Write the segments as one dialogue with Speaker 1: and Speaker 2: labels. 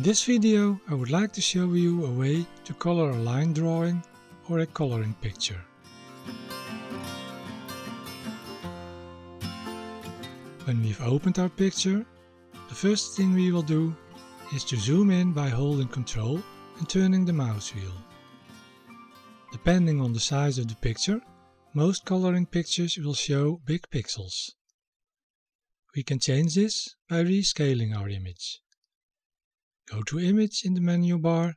Speaker 1: In this video I would like to show you a way to color a line drawing or a coloring picture. When we've opened our picture, the first thing we will do is to zoom in by holding Ctrl and turning the mouse wheel. Depending on the size of the picture, most coloring pictures will show big pixels. We can change this by rescaling our image. Go to Image in the menu bar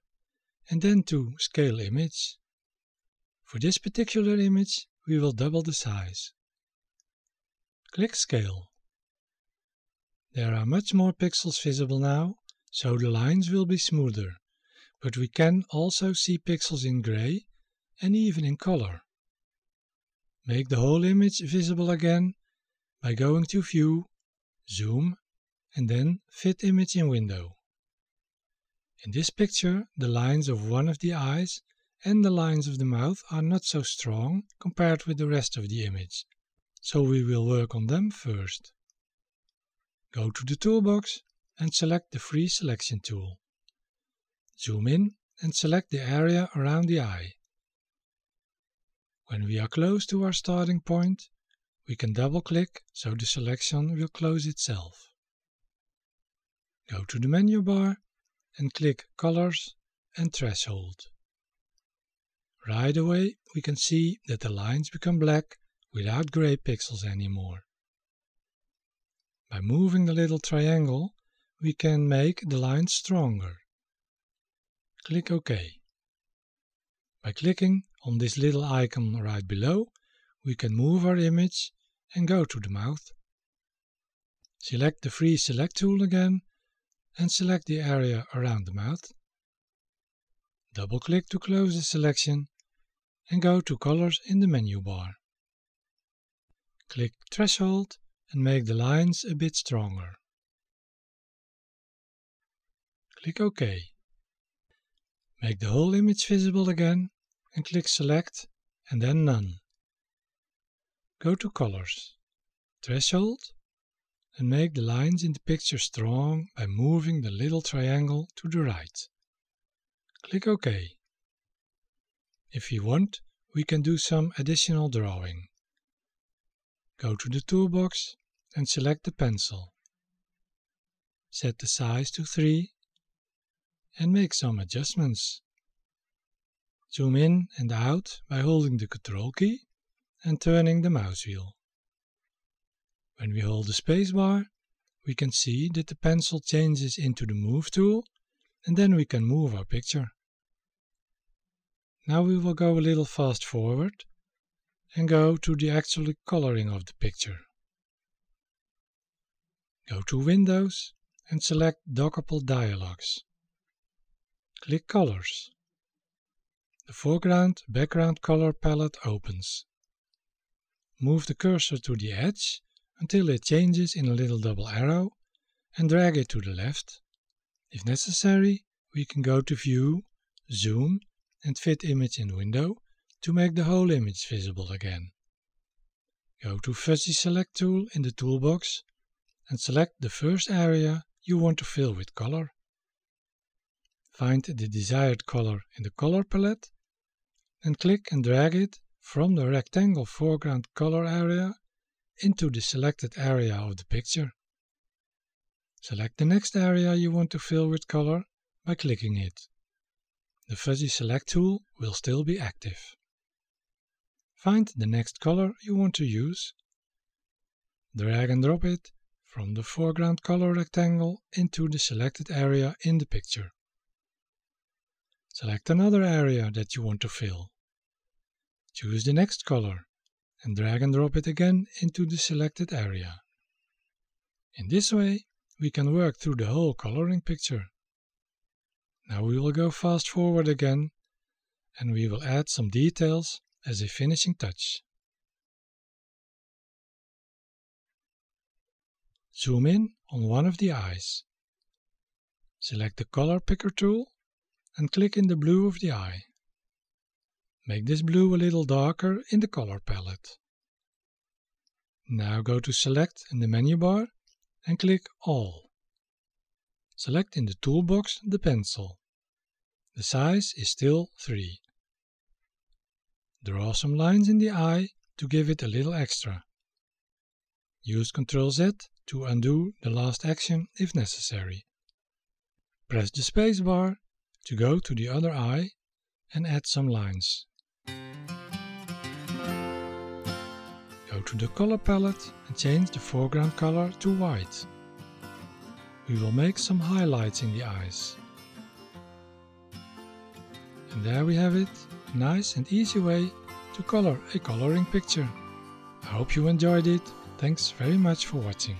Speaker 1: and then to Scale Image. For this particular image, we will double the size. Click Scale. There are much more pixels visible now, so the lines will be smoother, but we can also see pixels in gray and even in color. Make the whole image visible again by going to View, Zoom and then Fit Image in Window. In this picture the lines of one of the eyes and the lines of the mouth are not so strong compared with the rest of the image, so we will work on them first. Go to the toolbox and select the Free Selection tool. Zoom in and select the area around the eye. When we are close to our starting point, we can double-click so the selection will close itself. Go to the menu bar and click Colors and Threshold. Right away we can see that the lines become black without grey pixels anymore. By moving the little triangle we can make the lines stronger. Click OK. By clicking on this little icon right below we can move our image and go to the mouth. Select the free select tool again and select the area around the mouth. Double-click to close the selection and go to Colors in the menu bar. Click Threshold and make the lines a bit stronger. Click OK. Make the whole image visible again and click Select and then None. Go to Colors, Threshold and make the lines in the picture strong by moving the little triangle to the right. Click OK. If you want, we can do some additional drawing. Go to the toolbox and select the pencil. Set the size to 3 and make some adjustments. Zoom in and out by holding the control key and turning the mouse wheel. When we hold the spacebar, we can see that the pencil changes into the Move tool and then we can move our picture. Now we will go a little fast forward and go to the actual coloring of the picture. Go to Windows and select Dockable Dialogues. Click Colors. The foreground background color palette opens. Move the cursor to the edge until it changes in a little double arrow and drag it to the left. If necessary, we can go to View, Zoom and Fit Image in Window to make the whole image visible again. Go to Fuzzy Select tool in the toolbox and select the first area you want to fill with color. Find the desired color in the color palette and click and drag it from the rectangle foreground color area into the selected area of the picture. Select the next area you want to fill with color by clicking it. The fuzzy select tool will still be active. Find the next color you want to use. Drag and drop it from the foreground color rectangle into the selected area in the picture. Select another area that you want to fill. Choose the next color and drag and drop it again into the selected area. In this way, we can work through the whole coloring picture. Now we will go fast forward again and we will add some details as a finishing touch. Zoom in on one of the eyes. Select the color picker tool and click in the blue of the eye. Make this blue a little darker in the color palette. Now go to Select in the menu bar and click All. Select in the toolbox the pencil. The size is still 3. Draw some lines in the eye to give it a little extra. Use Ctrl Z to undo the last action if necessary. Press the spacebar to go to the other eye and add some lines. Go to the color palette and change the foreground color to white. We will make some highlights in the eyes. And there we have it, nice and easy way to color a coloring picture. I hope you enjoyed it. Thanks very much for watching.